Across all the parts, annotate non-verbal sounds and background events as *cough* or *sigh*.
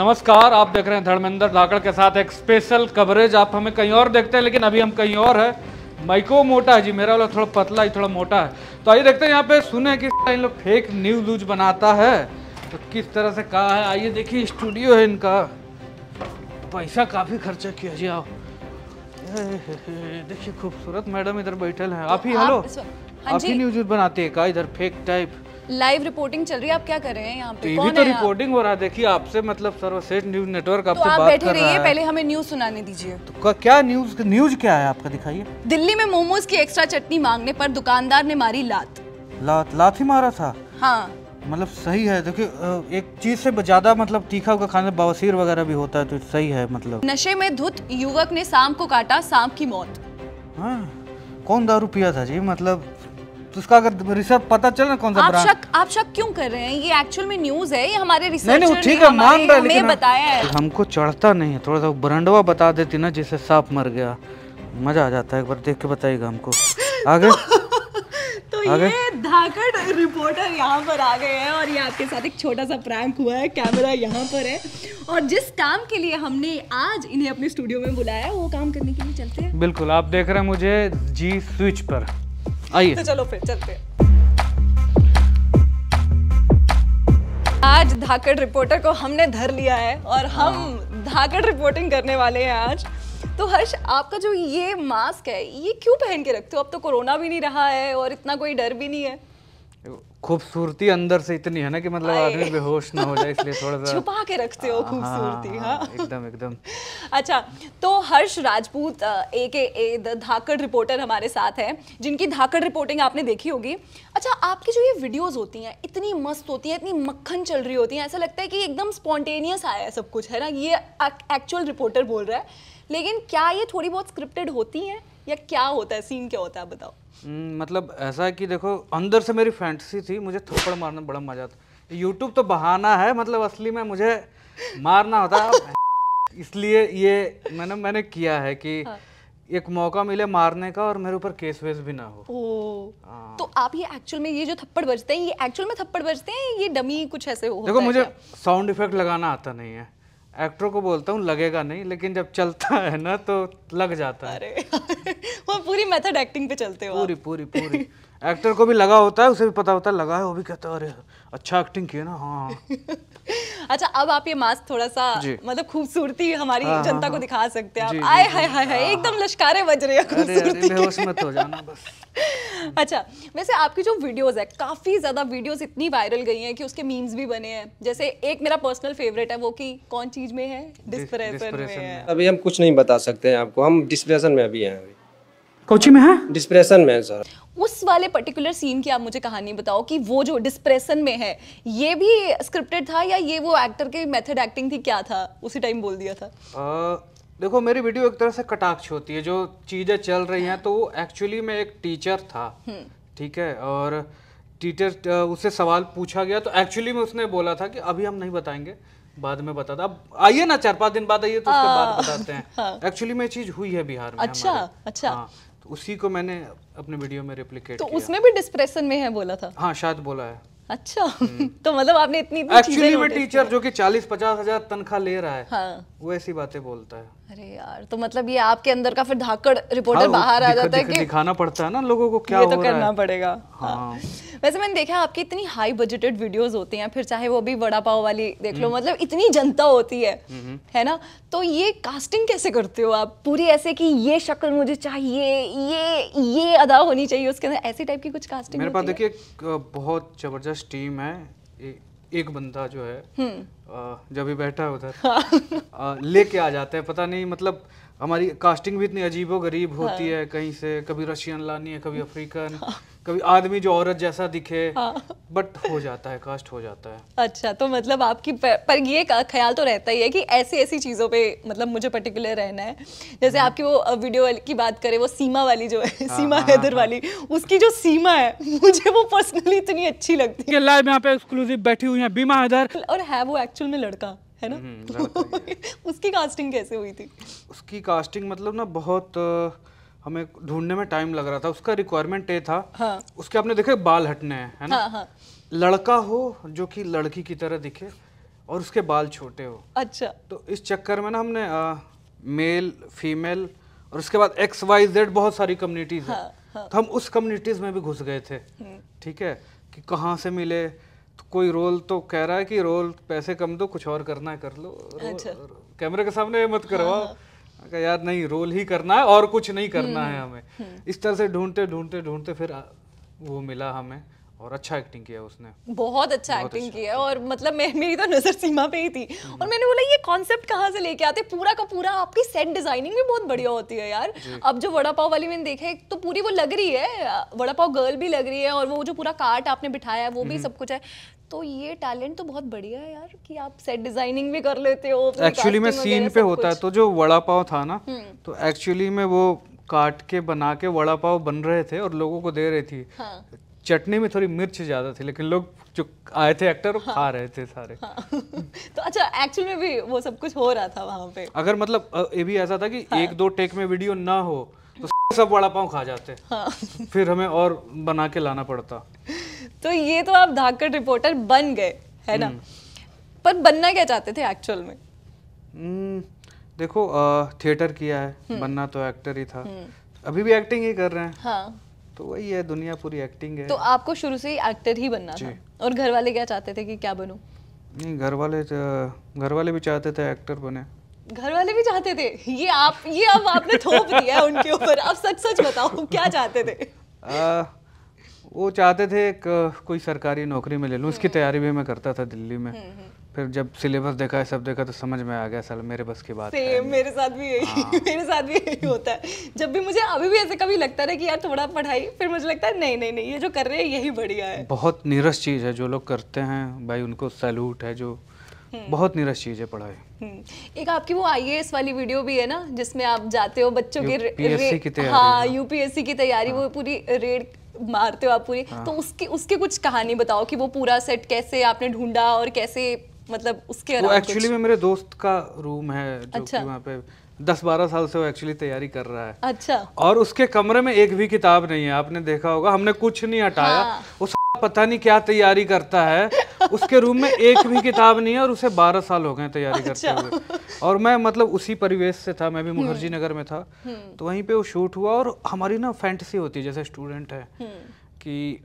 नमस्कार आप देख रहे हैं धर्मेंद्र धाकड़ के साथ एक स्पेशल कवरेज आप हमें कहीं और देखते हैं लेकिन अभी हम कहीं और है माइको मोटा है जी मेरा वाला थोड़ा पतला ही थोड़ा मोटा है तो आइए देखते हैं यहाँ पे सुने कि इन लोग फेक न्यूज व्यूज बनाता है तो किस तरह से कहा है आइए देखिए स्टूडियो है इनका पैसा काफ़ी खर्चा किया जी आओ देखिए खूबसूरत मैडम इधर बैठे है आप ही हेलो हाँ आप ही न्यूज बनाते हैं का इधर फेक टाइप लाइव रिपोर्टिंग चल रही है आप क्या कर रहे हैं यहाँ पे कौन तो रिपोर्टिंग हो रहा है देखिए आपसे मतलब सर्वश्रेष्ठ न्यूज नेटवर्क आपसे तो आप बैठे रहिए पहले हमें न्यूज सुनाने दीजिए तो क्या न्यूज न्यूज क्या है आपका दिखाइए दिल्ली में मोमोज की एक्स्ट्रा चटनी मांगने पर दुकानदार ने मारी लात लात लात ही मारा था हाँ मतलब सही है देखिए एक चीज से ज्यादा मतलब तीखा का खाने बवासीर वगैरह भी होता है तो सही है मतलब नशे में धुत युवक ने सांप को काटा सांप की मौत हाँ कौन दारू पिया था जी मतलब तो उसका अगर रिसर्च पता चल ना कौन सा आप शक आप शक क्यों कर रहे हैं ये एक्चुअल में न्यूज है ये हमारे रिसर्च नहीं नहीं ठीक है मान रहा हमें बताया है हमको चढ़ता नहीं है थोड़ा सा ब्रंडवा बता देती ना जैसे सांप मर गया मजा आ जाता है एक बार देख के बताइएगा हमको आगे *laughs* तो आगे? ये धाकड़ रिपोर्टर यहाँ पर आ गए हैं और ये आपके साथ एक छोटा सा प्रैंक हुआ है कैमरा यहाँ पर है और जिस काम के लिए हमने आज इन्हें अपने स्टूडियो में बुलाया है वो काम करने के लिए चलते हैं बिल्कुल आप देख रहे हैं मुझे जी स्विच पर आइए तो चलो फिर चलते हैं आज धाकड़ रिपोर्टर को हमने धर लिया है और हाँ। हम धाकड़ रिपोर्टिंग करने वाले हैं आज तो हर्ष आपका जो ये मास्क है ये क्यों पहन के रखते हो अब तो कोरोना भी नहीं रहा है और इतना कोई डर भी नहीं है खूबसूरती अंदर से इतनी है ना कि मतलब आदमी बेहोश ना हो जाए इसलिए थोड़ा सा छुपा के रखते हो हाँ, हाँ, खूबसूरती हाँ, हाँ, एकदम एकदम अच्छा तो हर्ष राजपूत ए के ए द धाकड़ रिपोर्टर हमारे साथ हैं जिनकी धाकड़ रिपोर्टिंग आपने देखी होगी अच्छा आपकी जो ये वीडियोस होती हैं इतनी मस्त होती हैं इतनी मक्खन चल रही होती हैं ऐसा लगता है कि एकदम स्पॉन्टेनियस आया है सब कुछ है ना ये एक्चुअल रिपोर्टर बोल रहा है लेकिन क्या ये थोड़ी बहुत स्क्रिप्टेड होती हैं या क्या होता है सीन क्या होता है बताओ हम्म, मतलब ऐसा है कि देखो अंदर से मेरी फैंटसी थी मुझे थप्पड़ मारना बड़ा मजा आता यूट्यूब तो बहाना है मतलब असली में मुझे मारना होता इसलिए ये मैंने मैंने किया है कि हाँ। एक मौका मिले मारने का और मेरे ऊपर केस वेस भी ना हो ओ, आ, हाँ। तो आप ये एक्चुअल में ये जो थप्पड़ बजते हैं ये एक्चुअल में थप्पड़ बजते हैं ये डमी कुछ ऐसे हो देखो मुझे साउंड इफेक्ट लगाना आता नहीं है एक्टरों को बोलता हूँ लगेगा नहीं लेकिन जब चलता है ना तो लग जाता है अरे *laughs* वो पूरी मेथड एक्टिंग पे चलते हो पूरी पूरी पूरी एक्टर को भी लगा होता है उसे भी पता होता है लगा है वो भी कहता है अरे अच्छा एक्टिंग किया ना हाँ, हाँ। *laughs* *laughs* अच्छा अब आप ये मास्क थोड़ा सा मतलब खूबसूरती हमारी हाँ, हाँ, जनता को हाँ। दिखा सकते हैं आप आए हाय हाय हाय एकदम लश्कारे बज रहे हैं खूबसूरती के मत हो जाना बस *laughs* अच्छा वैसे आपकी जो वीडियोस है काफ़ी ज़्यादा वीडियोस इतनी वायरल गई हैं कि उसके मीम्स भी बने हैं जैसे एक मेरा पर्सनल फेवरेट है वो की कौन चीज़ में है डिस्प्रेशन में अभी हम कुछ नहीं बता सकते हैं आपको हम डिस्प्रेशन में अभी हैं कोची में है डिस्प्रेशन में सर उस वाले पर्टिकुलर सीन की आप मुझे कहानी बताओ कि वो जो डिस्प्रेशन में है ये भी स्क्रिप्टेड था या ये वो एक्टर के मेथड एक्टिंग थी क्या था उसी टाइम बोल दिया था आ, देखो मेरी वीडियो एक तरह से कटाक्ष होती है जो चीज़ें चल रही हैं तो वो एक्चुअली में एक टीचर था हम्म। ठीक है और टीचर उससे सवाल पूछा गया तो एक्चुअली में उसने बोला था कि अभी हम नहीं बताएंगे बाद में बता अब आइए ना चार पांच दिन बाद आइए तो उसके बाद बताते हैं एक्चुअली हाँ। में चीज हुई है बिहार में अच्छा अच्छा हाँ, तो उसी को मैंने अपने वीडियो में रिप्लिकेट तो किया। उसमें भी डिस्प्रेशन में है बोला था हाँ शायद बोला है अच्छा हम्म। *laughs* तो मतलब आपने इतनी एक्चुअली में टीचर जो कि चालीस पचास हजार तनखा ले रहा है हाँ। वो ऐसी बातें बोलता है अरे यार तो मतलब ये आपके अंदर का फिर धाकड़ रिपोर्टर हाँ, बाहर आ जाता है कि दिखाना पड़ता है ना लोगों को क्या ये तो हो तो रहा करना है? पड़ेगा हाँ। हाँ वैसे मैंने देखा आपके इतनी हाई बजटेड वीडियोस होते हैं फिर चाहे वो भी वड़ा पाव वाली देख लो हम्म। मतलब इतनी जनता होती है है ना तो ये कास्टिंग कैसे करते हो आप पूरी ऐसे कि ये शक्ल मुझे चाहिए ये ये अदा होनी चाहिए उसके अंदर ऐसे टाइप की कुछ कास्टिंग मेरे पास देखिए बहुत जबरदस्त टीम है एक बंदा जो है हम्म। जब भी बैठा है उधर हाँ। लेके आ जाते हैं पता नहीं मतलब हमारी कास्टिंग भी इतनी अजीबो गरीब होती हाँ। है कहीं से कभी रशियन लानी है कभी अफ्रीकन हाँ। कभी आदमी जो औरत जैसा दिखे हाँ। बट हो जाता है कास्ट हो जाता है अच्छा तो मतलब आपकी पर, पर ये ख्याल तो रहता ही है कि ऐसी ऐसी चीज़ों पे मतलब मुझे पर्टिकुलर रहना है जैसे हाँ। आपकी वो वीडियो की बात करें वो सीमा वाली जो है हाँ, सीमा हाँ, हाँ, हैदर हाँ। वाली उसकी जो सीमा है मुझे वो पर्सनली इतनी अच्छी लगती है लाइव यहाँ पे एक्सक्लूसिव बैठी हुई है बीमा हैदर और है वो एक्चुअल में लड़का है ना हम्म, हम्म, *laughs* उसकी कास्टिंग कैसे हुई थी उसकी कास्टिंग मतलब ना बहुत हमें ढूंढने में टाइम लग रहा था उसका रिक्वायरमेंट ये था हाँ। उसके आपने देखे बाल हटने हैं है ना हाँ, हाँ। लड़का हो जो कि लड़की की तरह दिखे और उसके बाल छोटे हो अच्छा तो इस चक्कर में ना हमने आ, मेल फीमेल और उसके बाद एक्स वाई जेड बहुत सारी कम्युनिटीज हाँ, हाँ। तो हम उस कम्युनिटीज में भी घुस गए थे हम्म। ठीक है कि कहाँ से मिले तो कोई रोल तो कह रहा है कि रोल पैसे कम दो कुछ और करना है कर लो अच्छा। कैमरे के सामने मत करवाओ हाँ। यार नहीं रोल ही करना है और कुछ नहीं करना हम्म, है हमें हम्म। इस तरह से ढूंढते ढूंढते ढूंढते फिर वो मिला हमें और अच्छा एक्टिंग किया उसने बहुत अच्छा बहुत एक्टिंग अच्छा किया और मतलब मैं मेरी तो नज़र सीमा पे ही थी हम्म। और मैंने बोला ये कॉन्सेप्ट कहाँ से लेके आते पूरा का पूरा आपकी सेट डिजाइनिंग भी बहुत बढ़िया होती है यार अब जो वड़ा पाव वाली मैंने देखा है तो पूरी वो लग रही है वड़ा पाव गर्ल भी लग रही है और वो जो पूरा कार्ट आपने बिठाया है वो भी हम्म। सब कुछ है तो ये टैलेंट तो बहुत बढ़िया है यार कि आप सेट डिजाइनिंग भी कर लेते हो एक्चुअली में सीन पे होता है तो जो वड़ा पाव था ना हम्म। तो एक्चुअली में वो काट के बना के वड़ा पाव बन रहे थे और लोगों को दे रही थी हाँ। चटनी में थोड़ी मिर्च ज्यादा थी लेकिन लोग जो आए थे एक्टर हाँ, खा रहे थे सारे हाँ, तो अच्छा एक्चुअल में भी वो सब कुछ हो रहा था वहाँ पे अगर मतलब ये भी ऐसा था कि हाँ, एक दो टेक में वीडियो ना हो तो सब वड़ा पाव खा जाते हाँ, फिर हमें और बना के लाना पड़ता तो ये तो आप धाकर रिपोर्टर बन गए है ना हम्म। पर बनना क्या चाहते थे एक्चुअल में हम्म, देखो थिएटर किया है हम्म। बनना तो एक्टर ही था अभी भी एक्टिंग ही कर रहे हैं हाँ तो वही है दुनिया पूरी एक्टिंग है तो आपको शुरू से ही एक्टर ही बनना था और घर वाले क्या चाहते थे कि क्या बनूं नहीं घर वाले घर वाले भी चाहते थे एक्टर बने घर वाले भी चाहते थे ये आप ये अब आपने थोप दिया उनके ऊपर अब सच सच बताओ क्या चाहते थे *laughs* वो चाहते थे एक कोई सरकारी नौकरी में ले लूँ उसकी तैयारी भी मैं करता था दिल्ली में हम्म, हम्म। फिर जब सिलेबस देखा है सब देखा तो समझ में आ गया साल मेरे बस की बात है मेरे साथ भी यही हाँ। *laughs* मेरे साथ भी यही होता है जब भी मुझे अभी भी ऐसे कभी लगता है कि यार थोड़ा पढ़ाई फिर मुझे लगता है नहीं नहीं नहीं ये जो कर रहे हैं यही बढ़िया है बहुत नीरस चीज़ है जो लोग करते हैं भाई उनको सैल्यूट है जो हम्म। बहुत नीरस चीज है पढ़ाई हम्म। एक आपकी वो आईएएस वाली वीडियो भी है ना जिसमें आप जाते हो बच्चों के की हाँ यूपीएससी की तैयारी हाँ, हाँ। वो पूरी रेड मारते हो आप पूरी हाँ। तो उसकी उसके कुछ कहानी बताओ कि वो पूरा सेट कैसे आपने ढूंढा और कैसे मतलब उसके वो एक्चुअली में मेरे दोस्त का रूम है जो अच्छा। कि वहाँ पे दस बारह साल से वो एक्चुअली तैयारी कर रहा है अच्छा और उसके कमरे में एक भी किताब नहीं है आपने देखा होगा हमने कुछ नहीं हटाया हाँ। उस पता नहीं क्या तैयारी करता है *laughs* उसके रूम में एक भी किताब नहीं है और उसे बारह साल हो गए तैयारी अच्छा। करते हुए और मैं मतलब उसी परिवेश से था मैं भी मुखर्जी हम्म। नगर में था हम्म। तो वहीं पे वो शूट हुआ और हमारी ना फैंटसी होती है जैसे स्टूडेंट है हम्म। कि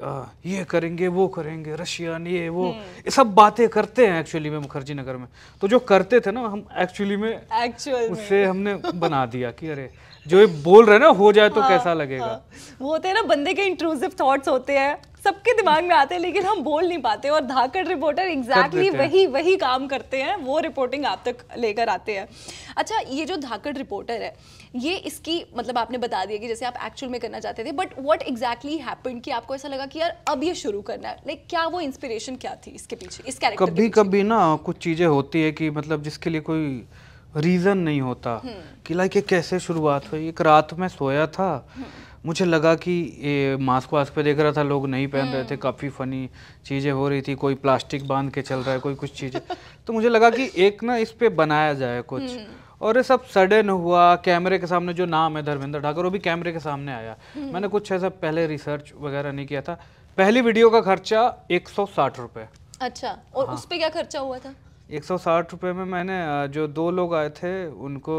ये करेंगे वो करेंगे रशियन ये वो हम्म। ये सब बातें करते हैं एक्चुअली में मुखर्जी नगर में तो जो करते थे ना हम एक्चुअली में एक्चुअली उससे हमने बना दिया कि अरे जो ये बोल रहे ना हो जाए तो हाँ, कैसा लगेगा हाँ। वो होते हैं ना बंदे के इंट्रूसिव थॉट्स होते हैं सबके दिमाग में आते हैं लेकिन हम बोल नहीं पाते और धाकड़ रिपोर्टर एग्जैक्टली exactly वही वही काम करते हैं वो रिपोर्टिंग आप तक लेकर आते हैं अच्छा ये जो धाकड़ रिपोर्टर है ये इसकी मतलब आपने बता दिया कि जैसे आप एक्चुअल में करना चाहते थे बट वट एग्जैक्टली हैपन कि आपको ऐसा लगा कि यार अब ये शुरू करना है लाइक क्या वो इंस्पिरेशन क्या थी इसके पीछे इस कैरेक्टर कभी कभी ना कुछ चीज़ें होती है कि मतलब जिसके लिए कोई रीज़न नहीं होता हम्म। कि लाइक ये कैसे शुरुआत हुई एक रात में सोया था हम्म। मुझे लगा कि ये मास्क वास्क पे देख रहा था लोग नहीं पहन रहे थे हम्म। काफ़ी फ़नी चीज़ें हो रही थी कोई प्लास्टिक बांध के चल रहा है कोई कुछ चीज़ें तो मुझे लगा कि एक ना इस पर बनाया जाए कुछ और ये सब सडन हुआ कैमरे के सामने जो नाम है धर्मेंद्र ठाकुर वो भी कैमरे के सामने आया हम्म। मैंने कुछ ऐसा पहले रिसर्च वगैरह नहीं किया था पहली वीडियो का खर्चा एक सौ अच्छा और हाँ। उस पर क्या खर्चा हुआ था एक सौ में मैंने जो दो लोग आए थे उनको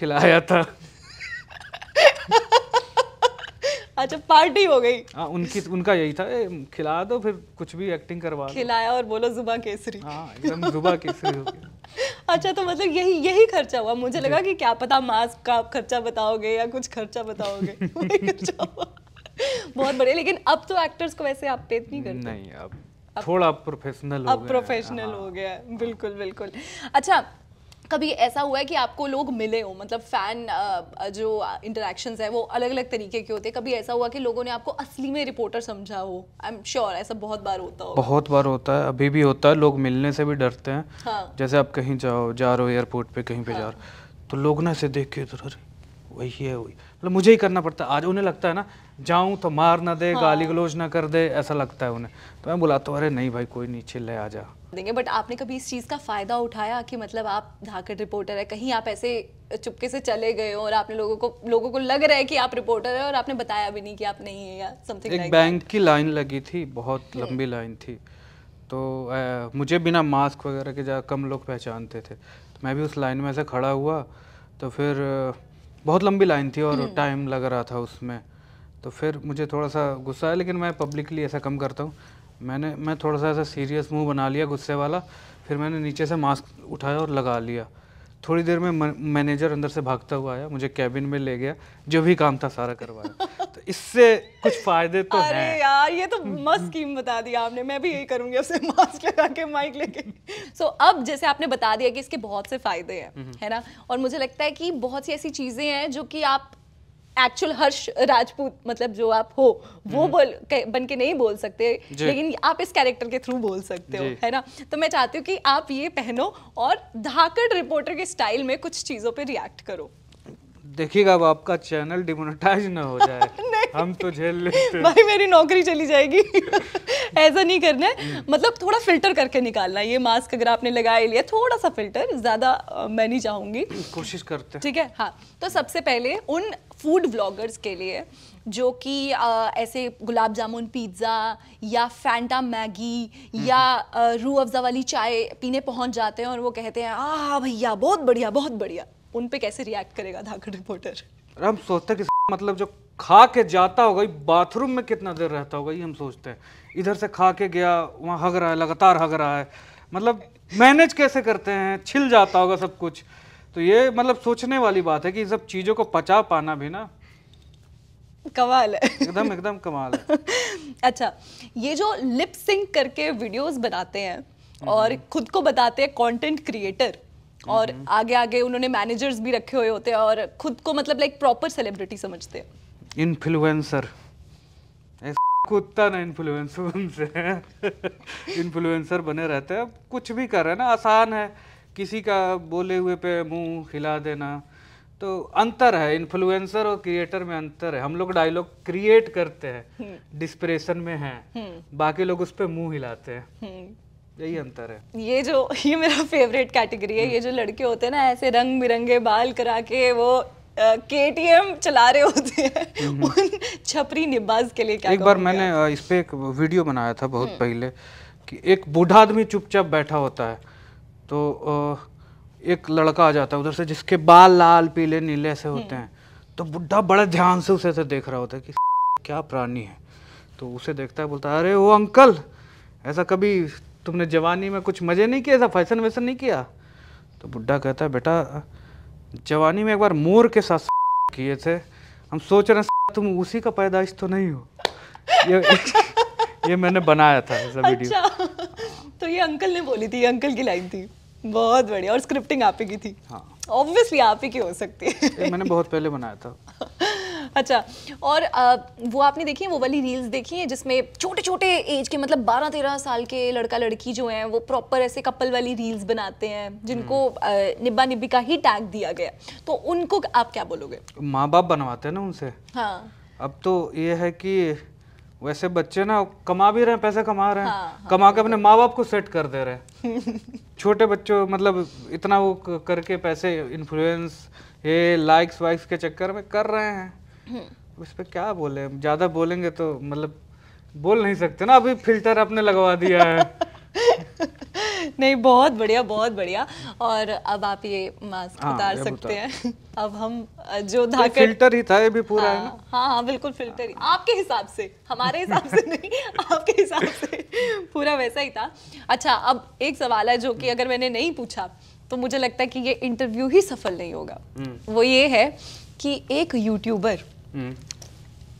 खिलाया था अच्छा पार्टी हो गई आ, हाँ, उनकी उनका यही था ए, खिला दो फिर कुछ भी एक्टिंग करवा खिलाया और बोलो जुबा केसरी हाँ, एकदम जुबा केसरी हो गया *laughs* अच्छा तो मतलब यही यही खर्चा हुआ मुझे लगा कि क्या पता मास्क का खर्चा बताओगे या कुछ खर्चा बताओगे *laughs* बहुत बढ़िया लेकिन अब तो एक्टर्स को वैसे आप पेट नहीं करते नहीं अब थोड़ा प्रोफेशनल अब प्रोफेशनल हो हाँ। गया है बिल्कुल बिल्कुल अच्छा कभी ऐसा हुआ है कि आपको लोग मिले हो मतलब फ़ैन जो इंटरेक्शन है वो अलग अलग तरीके के होते हैं कभी ऐसा हुआ कि लोगों ने आपको असली में रिपोर्टर समझा हो आई एम श्योर ऐसा बहुत बार होता हो बहुत बार होता है अभी भी होता है लोग मिलने से भी डरते हैं हाँ। जैसे आप कहीं जाओ जा रहे हो एयरपोर्ट पर कहीं पर हाँ। जा रहे तो लोग ना इसे देख के इधर वही है वही मतलब मुझे ही करना पड़ता है आज उन्हें लगता है ना जाऊं तो मार ना दे हाँ। गाली गलोज ना कर दे ऐसा लगता है उन्हें तो मैं बुलाता हूँ अरे नहीं भाई कोई नीचे ले आ जा देंगे बट आपने कभी इस चीज़ का फ़ायदा उठाया कि मतलब आप धाकड़ रिपोर्टर है कहीं आप ऐसे चुपके से चले गए हो और आपने लोगों को लोगों को लग रहा है कि आप रिपोर्टर है और आपने बताया भी नहीं कि आप नहीं है या समथिंग एक बैंक की लाइन लगी थी बहुत हम्म। लंबी लाइन थी तो आ, मुझे बिना मास्क वगैरह के ज़्यादा कम लोग पहचानते थे तो मैं भी उस लाइन में ऐसे खड़ा हुआ तो फिर बहुत लंबी लाइन थी और टाइम हम्म। लग रहा था उसमें तो फिर मुझे थोड़ा सा गुस्सा है लेकिन मैं पब्लिकली ऐसा कम करता हूँ मैंने मैं थोड़ा सा ऐसा सीरियस मुंह बना लिया गुस्से वाला फिर मैंने नीचे से मास्क उठाया और लगा लिया थोड़ी देर में मैनेजर अंदर से भागता हुआ आया मुझे कैबिन में ले गया जो भी काम था सारा करवाया तो इससे कुछ फायदे तो अरे हैं यार ये तो मस्त स्कीम बता दी आपने मैं भी यही करूंगी उसे मास्क लगा के माइक लेके सो so, अब जैसे आपने बता दिया कि इसके बहुत से फायदे हैं हम्म। है ना और मुझे लगता है कि बहुत सी ऐसी चीजें हैं जो कि आप एक्चुअल हर्ष राजपूत मतलब जो आप हो वो हम्म। बोल बन के नहीं बोल सकते लेकिन आप इस कैरेक्टर के थ्रू बोल सकते हो है ना तो मैं चाहती हूँ कि आप ये पहनो और धाकड़ रिपोर्टर के स्टाइल में कुछ चीज़ों पे रिएक्ट करो देखिएगा अब आपका चैनल डिमोनेटाइज ना हो जाए *laughs* हम तो झेल लेते *laughs* भाई मेरी नौकरी चली जाएगी *laughs* ऐसा नहीं करना है मतलब थोड़ा फिल्टर करके निकालना ये मास्क अगर आपने लगा लिया थोड़ा सा फिल्टर ज़्यादा मैं नहीं चाहूंगी कोशिश करते ठीक है हाँ तो सबसे पहले उन फूड व्लॉगर्स के लिए जो कि ऐसे गुलाब जामुन पिज़्ज़ा या फैंटा मैगी हम्म, या रू हम्म। अफ़ज़ा वाली चाय पीने पहुंच जाते हैं और वो कहते हैं आ भैया बहुत बढ़िया बहुत बढ़िया उन पे कैसे रिएक्ट करेगा धाकड़ रिपोर्टर हम सोचते किस मतलब जो खा के जाता होगा बाथरूम में कितना देर रहता होगा ये हम सोचते हैं इधर से खा के गया वहाँ हग रहा है लगातार हग रहा है मतलब मैनेज कैसे करते हैं छिल जाता होगा सब कुछ तो ये मतलब सोचने वाली बात है कि सब चीज़ों को पचा पाना भी ना कमाल है एकदम एकदम कमाल है *laughs* अच्छा ये जो लिप सिंक करके वीडियोस बनाते हैं हम्म, और हम्म। खुद को बताते हैं कंटेंट क्रिएटर और आगे आगे उन्होंने मैनेजर्स भी रखे हुए होते हैं और खुद को मतलब लाइक प्रॉपर सेलिब्रिटी समझते हैं इन्फ्लुएंसर कुत्ता ना इन्फ्लुएंसर उनसे इन्फ्लुएंसर बने रहते हैं कुछ भी कर रहे हैं ना आसान है किसी का बोले हुए पे मुंह हिला देना तो अंतर है इन्फ्लुएंसर और क्रिएटर में अंतर है हम लोग डायलॉग क्रिएट करते हैं डिस्प्रेशन हम्म। में हैं हम्म। बाकी लोग उस पर मुंह हिलाते हैं हम्म। यही अंतर है ये जो ये मेरा फेवरेट कैटेगरी है ये जो लड़के होते हैं ना ऐसे रंग बिरंगे बाल करा के वो के टी एम चला रहे होते हैं उन छपरी निबाज के लिए क्या एक बार मैंने इस पर एक वीडियो बनाया था बहुत हम्म। पहले कि एक बूढ़ा आदमी चुपचाप बैठा होता है तो एक लड़का आ जाता है उधर से जिसके बाल लाल पीले नीले ऐसे हम्म। होते हैं तो बुढ़ा बड़ा ध्यान से उसे से देख रहा होता है कि क्या प्राणी है तो उसे देखता है बोलता है अरे वो अंकल ऐसा कभी तुमने जवानी में कुछ मज़े नहीं किए ऐसा फैशन वैसन नहीं किया तो बुढ़ा कहता है बेटा जवानी में एक बार मोर के साथ *laughs* किए थे हम सोच रहे हैं तुम उसी का पैदाइश तो नहीं हो ये ये मैंने बनाया था ऐसा वीडियो अच्छा। तो ये अंकल ने बोली थी अंकल की लाइन थी बहुत बढ़िया और स्क्रिप्टिंग आप ही की थी हाँ ऑब्वियसली आप ही की हो सकती है मैंने बहुत पहले बनाया था *laughs* अच्छा और वो आपने देखी है वो वाली रील्स देखी है जिसमें छोटे छोटे एज के मतलब बारह तेरह साल के लड़का लड़की जो हैं वो प्रॉपर ऐसे कपल वाली रील्स बनाते हैं जिनको हम्म। निब्बा निब्बी का ही टैग दिया गया तो उनको आप क्या बोलोगे माँ बाप बनवाते हैं ना उनसे हाँ अब तो ये है कि वैसे बच्चे ना कमा भी रहे हैं पैसे कमा रहे हैं हाँ, हाँ, कमा के अपने माँ बाप को सेट कर दे रहे हैं *laughs* छोटे बच्चों मतलब इतना वो करके पैसे इन्फ्लुएंस ये लाइक्स वाइक्स के चक्कर में कर रहे हैं हम्म। उस पर क्या बोले ज्यादा बोलेंगे तो मतलब बोल नहीं सकते ना अभी फिल्टर आपने लगवा दिया है *laughs* नहीं बहुत बढ़िया बहुत बढ़िया और अब आप ये मास्क हाँ, उतार सकते हैं *laughs* अब हम जो धाकड़ फिल्टर ही था ये भी पूरा हाँ, है ना हाँ, हाँ हाँ बिल्कुल फिल्टर ही आपके हिसाब से हमारे हिसाब से नहीं *laughs* आपके हिसाब से पूरा वैसा ही था अच्छा अब एक सवाल है जो कि हम्म। अगर मैंने नहीं पूछा तो मुझे लगता है कि ये इंटरव्यू ही सफल नहीं होगा हम्म। वो ये है कि एक यूट्यूबर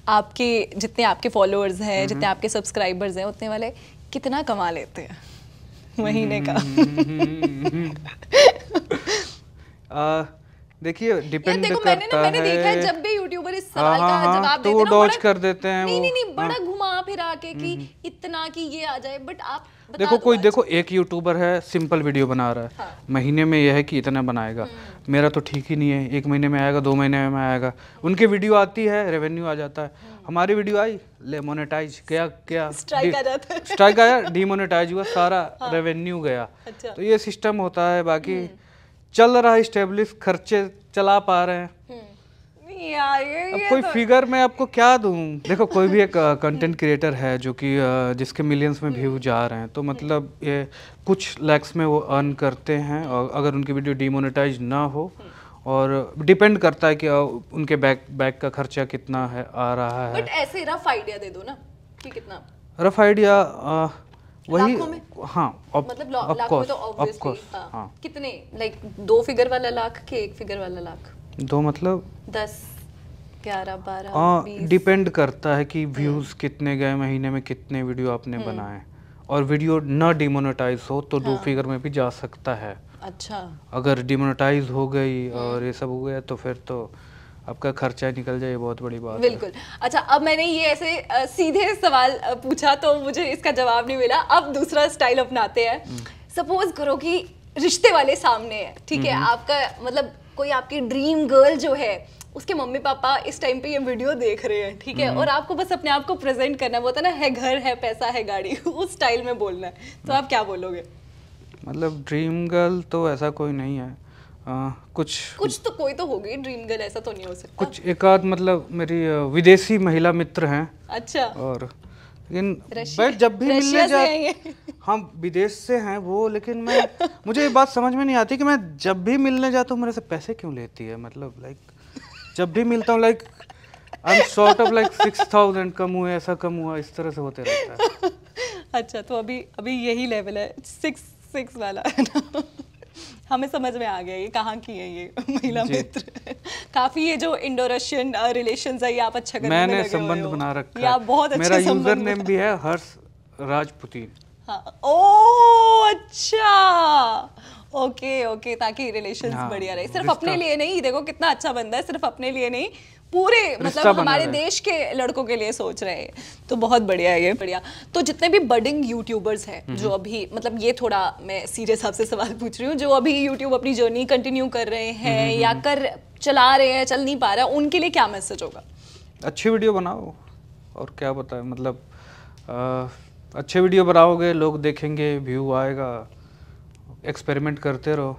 आपके जितने आपके फॉलोअर्स हैं जितने आपके सब्सक्राइबर्स हैं उतने वाले कितना कमा लेते हैं महीने का *laughs* देखिए डिपेंड देखो करता मैंने, ना, मैंने देखा है जब भी यूट्यूबर इस हाँ, सवाल का हाँ, हाँ, जवाब तो देते हैं डॉज कर देते हैं नहीं नहीं नहीं बड़ा घुमा फिरा के कि हम्म। इतना कि ये आ जाए बट आप देखो कोई देखो एक यूट्यूबर है सिंपल वीडियो बना रहा है हाँ। महीने में यह है कि इतना बनाएगा हम्म। मेरा तो ठीक ही नहीं है एक महीने में आएगा दो महीने में आएगा उनकी वीडियो आती है रेवेन्यू आ जाता है हम्म। हमारी वीडियो आई ले मोनेटाइज क्या क्या स्ट्राइक आया डीमोनेटाइज हुआ सारा रेवेन्यू गया अच्छा। तो ये सिस्टम होता है बाकी चल रहा है स्टेब्लिश खर्चे चला पा रहे हैं हम्म। ये, अब ये कोई तो... फिगर मैं आपको क्या दूं देखो कोई भी एक कंटेंट uh, क्रिएटर है जो कि uh, जिसके मिलियंस में व्यू हम्म। जा रहे हैं तो मतलब ये कुछ लैक्स में वो अर्न करते हैं और अगर उनकी वीडियो डिमोनेटाइज ना हो हम्म। और डिपेंड करता है कि uh, उनके बैक बैक का खर्चा कितना है आ रहा है बट ऐसे रफ आइडिया दे दो ना कि कितना रफ आइडिया uh, वही हाँ अब, मतलब लाखों तो ऑब्वियसली हाँ।, हाँ कितने लाइक दो फिगर वाला लाख के एक फिगर वाला लाख दो मतलब दस ग्यारह बारह डिपेंड हाँ, करता है कि व्यूज हम्म। कितने गए महीने में कितने वीडियो आपने हम्म। बनाए और वीडियो न डिमोनेटाइज हो तो हाँ। दो फिगर में भी जा सकता है अच्छा अगर डिमोनेटाइज हो गई हम्म। और ये सब हो गया तो फिर तो आपका खर्चा निकल जाए बहुत बड़ी बात बिल्कुल अच्छा अब मैंने ये ऐसे आ, सीधे सवाल पूछा तो मुझे इसका जवाब नहीं मिला अब दूसरा स्टाइल अपनाते हैं हम्म। सपोज करो कि रिश्ते वाले सामने है ठीक है हम्म। आपका मतलब कोई आपकी ड्रीम गर्ल जो है उसके मम्मी पापा इस टाइम पे ये वीडियो देख रहे हैं ठीक है हम्म। और आपको बस अपने आप को प्रेजेंट करना है बोलता ना है घर है पैसा है गाड़ी *laughs* उस स्टाइल में बोलना है तो आप क्या बोलोगे मतलब ड्रीम गर्ल तो ऐसा कोई नहीं है कुछ कुछ तो कोई तो होगी ड्रीम गर्ल ऐसा तो नहीं हो सकता कुछ एक आध मतलब मेरी विदेशी महिला मित्र हैं अच्छा और लेकिन भाई जब भी मिलने जा हम हाँ, विदेश से हैं वो लेकिन मैं मुझे ये बात समझ में नहीं आती कि मैं जब भी मिलने जाता हूँ मेरे से पैसे क्यों लेती है मतलब लाइक जब भी मिलता हूँ like I am short of like six thousand कम हुए ऐसा कम हुआ इस तरह से होते रहता है *laughs* अच्छा तो अभी अभी यही लेवल है सिक्स सिक्स वाला है ना हमें समझ में आ गया ये कहाँ की है ये *laughs* महिला मित्र काफी ये जो इंडो रशियन रिलेशन है ये आप अच्छा मैंने संबंध बना रखा है आप बहुत मेरा यूजर नेम भी है हर्ष राजपुतिन हाँ। ओ अच्छा ओके ओके ताकि रिलेशन हाँ, बढ़िया रहे सिर्फ अपने लिए नहीं देखो कितना अच्छा बंदा है सिर्फ अपने लिए नहीं पूरे मतलब हमारे देश के लड़कों के लिए सोच रहे हैं तो बहुत बढ़िया है ये बढ़िया तो जितने भी बडिंग यूट्यूबर्स हैं हम्म। जो अभी मतलब ये थोड़ा मैं सीरियस से सवाल पूछ रही हूँ जो अभी यूट्यूब अपनी जर्नी कंटिन्यू कर रहे हैं हम्म, हम्म, या कर चला रहे हैं चल नहीं पा रहा उनके लिए क्या मैसेज होगा अच्छी वीडियो बनाओ और क्या बताए मतलब आ, अच्छे वीडियो बनाओगे लोग देखेंगे व्यू आएगा एक्सपेरिमेंट करते रहो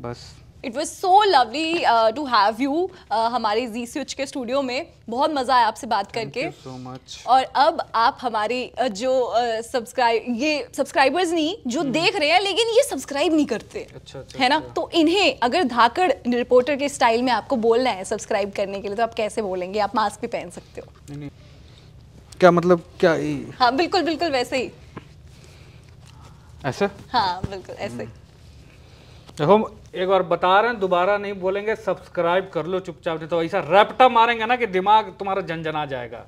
बस it was so lovely to have you हमारे जी स्विच के स्टूडियो में बहुत मज़ा आया आपसे बात Thank करके सो मच so और अब आप हमारे uh, जो सब्सक्राइब uh, ये सब्सक्राइबर्स नहीं जो hmm. देख रहे हैं लेकिन ये सब्सक्राइब नहीं करते अच्छा, अच्छा, है ना अच्छा। तो इन्हें अगर धाकड़ रिपोर्टर के स्टाइल में आपको बोलना है सब्सक्राइब करने के लिए तो आप कैसे बोलेंगे आप मास्क भी पहन सकते हो नहीं, नहीं. क्या मतलब क्या हाँ बिल्कुल बिल्कुल वैसे ही ऐसे हाँ बिल्कुल ऐसे हम्म। देखो एक बार बता रहे हैं दोबारा नहीं बोलेंगे सब्सक्राइब कर लो चुपचाप तो ऐसा रैपटा मारेंगे ना कि दिमाग तुम्हारा आ जाएगा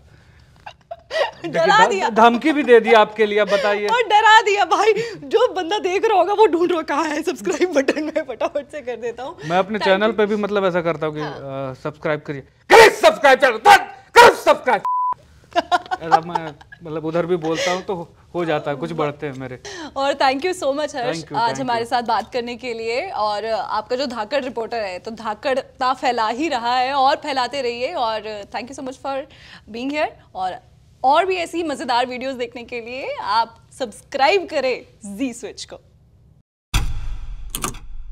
*laughs* डरा दिया धमकी भी दे दिया आपके लिए बताइए *laughs* और डरा दिया भाई जो बंदा देख रहा होगा वो ढूंढ रहा कहाँ है सब्सक्राइब बटन में फटाफट से कर देता हूँ मैं अपने चैनल पे भी मतलब ऐसा करता हूँ कि सब्सक्राइब हाँ। करिए सब्सक्राइब सब्सक्राइब मैं मतलब उधर भी बोलता हूँ तो हो जाता है कुछ बढ़ते हैं मेरे और thank you so much Harsh आज हमारे you. साथ बात करने के लिए और आपका जो धाकड़ रिपोर्टर है तो धाकड़ ता फैला ही रहा है और फैलाते रहिए और thank you so much for being here और और भी ऐसी मज़ेदार वीडियोस देखने के लिए आप सब्सक्राइब करें जी स्विच को